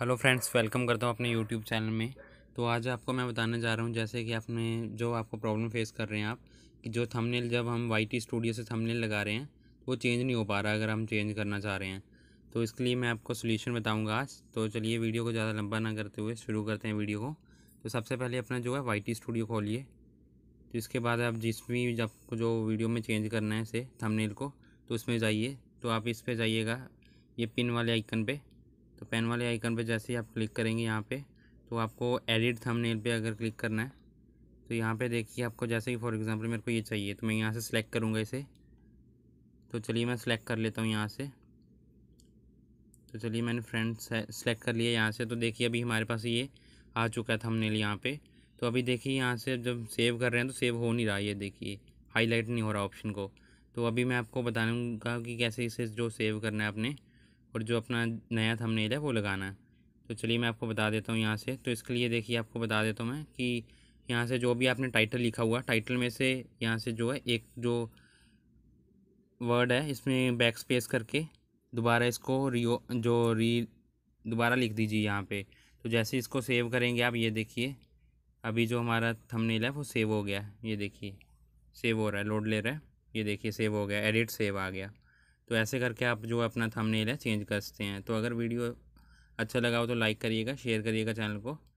hello friends welcome करता हूँ अपने यूट्यूब चैनल में तो आज आपको मैं बताने जा रहा हूँ जैसे कि आपने जो आपको प्रॉब्लम फेस कर रहे हैं आप कि जो थंबनेल जब हम वाई टी स्टूडियो से थंबनेल लगा रहे हैं वो चेंज नहीं हो पा रहा अगर हम चेंज करना चाह रहे हैं तो इसके लिए मैं आपको सोल्यूशन बताऊँगा आज तो चलिए वीडियो को ज़्यादा लंबा ना करते हुए शुरू करते हैं वीडियो को तो सबसे पहले अपना जो है वाई टी स्टूडियो खोलिए तो इसके बाद आप जिस भी आपको जो वीडियो में चेंज करना है इसे थमनेल को तो उसमें जाइए तो आप इस पर जाइएगा ये पिन वाले आइकन पर तो पेन वाले आइकन पे जैसे ही आप क्लिक करेंगे यहाँ पे तो आपको एडिट थंबनेल पे अगर क्लिक करना है तो यहाँ पे देखिए आपको जैसे कि फॉर एग्जांपल मेरे को ये चाहिए तो मैं यहाँ से सिलेक्ट करूँगा इसे तो चलिए मैं सिलेक्ट कर लेता हूँ यहाँ से तो चलिए मैंने फ्रेंड्स सेलेक्ट कर लिया यहाँ से तो देखिए अभी हमारे पास ये आ चुका है थमनेल यहाँ पर तो अभी देखिए यहाँ से जब सेव कर रहे हैं तो सेव हो नहीं रहा ये देखिए हाईलाइट नहीं हो रहा ऑप्शन को तो अभी मैं आपको बताऊँगा कि कैसे इसे जो सेव करना है आपने और जो अपना नया थंबनेल है वो लगाना है तो चलिए मैं आपको बता देता हूँ यहाँ से तो इसके लिए देखिए आपको बता देता हूँ मैं कि यहाँ से जो भी आपने टाइटल लिखा हुआ टाइटल में से यहाँ से जो है एक जो वर्ड है इसमें बैक स्पेस करके दोबारा इसको रियो जो री दोबारा लिख दीजिए यहाँ पे तो जैसे इसको सेव करेंगे आप ये देखिए अभी जो हमारा थंबनेल है वो सेव हो गया ये देखिए सेव हो रहा है लोड ले रहा है ये देखिए सेव हो गया एडिट सेव आ गया तो ऐसे करके आप जो अपना थंबनेल है चेंज कर सकते हैं तो अगर वीडियो अच्छा लगा हो तो लाइक करिएगा शेयर करिएगा चैनल को